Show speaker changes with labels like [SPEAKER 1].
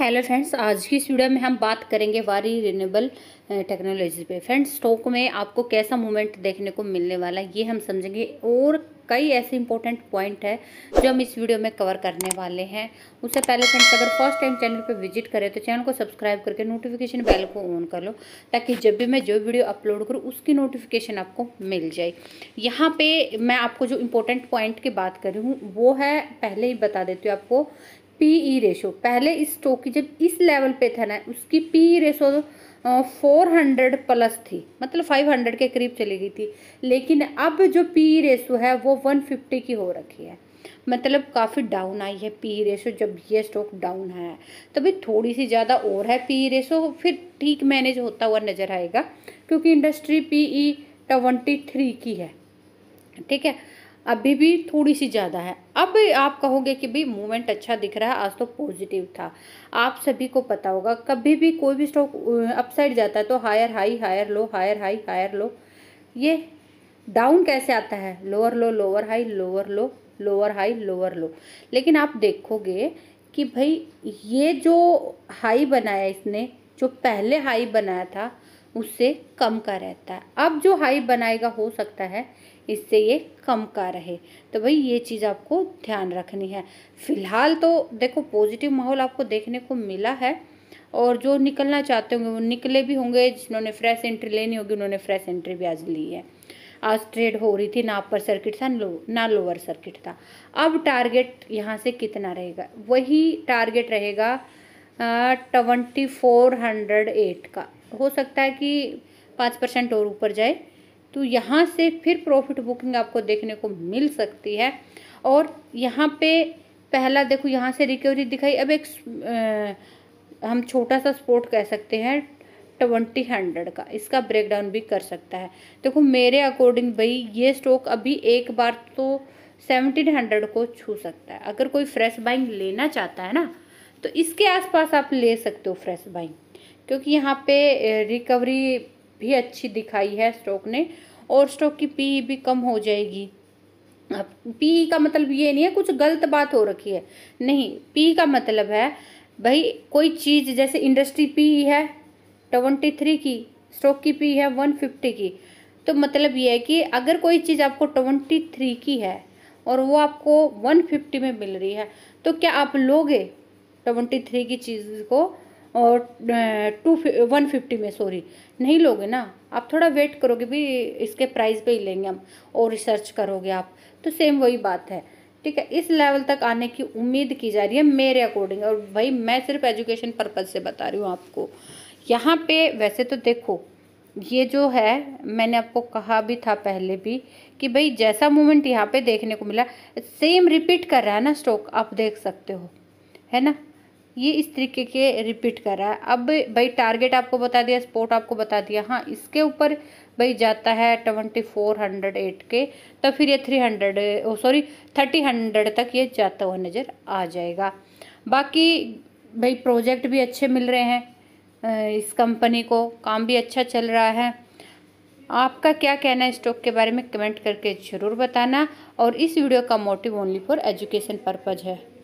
[SPEAKER 1] hello friends आज की इस वीडियो में हम बात करेंगे वारी रिन्यूबल टेक्नोलॉजी पे फ्रेंड्स स्टॉक में आपको कैसा मूवमेंट देखने को मिलने वाला है ये हम समझेंगे और कई ऐसे इंपॉर्टेंट पॉइंट है जो हम इस वीडियो में कवर करने वाले हैं उससे पहले फ्रेंड्स अगर फर्स्ट टाइम चैनल पर विजिट करें तो चैनल को सब्सक्राइब करके नोटिफिकेशन बेल को ऑन कर लो ताकि जब भी मैं जो वीडियो अपलोड करूँ उसकी नोटिफिकेशन आपको मिल जाए यहाँ पे मैं आपको जो इम्पोर्टेंट पॉइंट की बात कर रही हूँ वो है पहले ही बता देती हूँ आपको पी ई रेशो पहले इस स्टॉक की जब इस लेवल पे था ना उसकी P E ratio four hundred plus थी मतलब फाइव हंड्रेड के करीब चली गई थी लेकिन अब जो पी ई रेशो है वो वन फिफ्टी की हो रखी है मतलब काफ़ी डाउन आई है पी ई रेशो जब ये स्टॉक डाउन है तो भाई थोड़ी सी ज़्यादा और है पी ई रेशो फिर ठीक मैनेज होता हुआ नज़र आएगा क्योंकि industry P E twenty three की है ठीक है अभी भी थोड़ी सी ज़्यादा है अब आप कहोगे कि भाई मूवमेंट अच्छा दिख रहा है आज तो पॉजिटिव था आप सभी को पता होगा कभी भी कोई भी स्टॉक अपसाइड जाता है तो higher high higher low higher high higher low ये डाउन कैसे आता है lower low lower high lower low lower high lower low लेकिन आप देखोगे कि भाई ये जो हाई बनाया इसने जो पहले हाई बनाया था उससे कम का रहता है अब जो हाई बनाएगा हो सकता है इससे ये कम का रहे तो भाई ये चीज़ आपको ध्यान रखनी है फिलहाल तो देखो पॉजिटिव माहौल आपको देखने को मिला है और जो निकलना चाहते होंगे वो निकले भी होंगे जिन्होंने फ्रेश एंट्री लेनी होगी उन्होंने फ्रेश एंट्री भी आज ली है आज ट्रेड हो रही थी ना अपर सर्किट था लो, ना लोअर सर्किट था अब टारगेट यहाँ से कितना रहेगा वही टारगेट रहेगा ट्वेंटी फोर हंड्रेड एट का हो सकता है कि पाँच परसेंट और ऊपर जाए तो यहाँ से फिर प्रॉफिट बुकिंग आपको देखने को मिल सकती है और यहाँ पे पहला देखो यहाँ से रिकवरी दिखाई अब एक आ, हम छोटा सा स्पोर्ट कह सकते हैं ट्वेंटी हंड्रेड का इसका ब्रेकडाउन भी कर सकता है देखो मेरे अकॉर्डिंग भाई ये स्टॉक अभी एक बार तो सेवनटीन हंड्रेड को छू सकता है अगर कोई फ्रेश बाइंग लेना चाहता है ना तो इसके आसपास आप ले सकते हो फ्रेश बाइंग क्योंकि यहाँ पे रिकवरी भी अच्छी दिखाई है स्टॉक ने और स्टॉक की पी भी कम हो जाएगी अब पी का मतलब ये नहीं है कुछ गलत बात हो रखी है नहीं पी का मतलब है भाई कोई चीज़ जैसे इंडस्ट्री पी है ट्वेंटी थ्री की स्टॉक की पी है वन फिफ्टी की तो मतलब ये है कि अगर कोई चीज़ आपको ट्वेंटी थ्री की है और वो आपको वन फिफ्टी में मिल रही है तो क्या आप लोगे ट्वेंटी थ्री की चीज़ को और टू वन फिफ्टी में सॉरी नहीं लोगे ना आप थोड़ा वेट करोगे भी इसके प्राइस पे ही लेंगे हम और रिसर्च करोगे आप तो सेम वही बात है ठीक है इस लेवल तक आने की उम्मीद की जा रही है मेरे अकॉर्डिंग और भाई मैं सिर्फ एजुकेशन पर्पज़ से बता रही हूँ आपको यहाँ पे वैसे तो देखो ये जो है मैंने आपको कहा भी था पहले भी कि भाई जैसा मूवमेंट यहाँ पे देखने को मिला सेम रिपीट कर रहा है ना स्टॉक आप देख सकते हो है ना ये इस तरीके के रिपीट कर रहा है अब भाई टारगेट आपको बता दिया स्पोर्ट आपको बता दिया हाँ इसके ऊपर भाई जाता है ट्वेंटी फोर हंड्रेड एट के तो फिर ये three hundred sorry thirty hundred तक ये जाता हुआ नज़र आ जाएगा बाकी भाई प्रोजेक्ट भी अच्छे मिल रहे हैं इस कंपनी को काम भी अच्छा चल रहा है आपका क्या कहना है स्टॉक के बारे में कमेंट करके ज़रूर बताना और इस वीडियो का motive only for education purpose है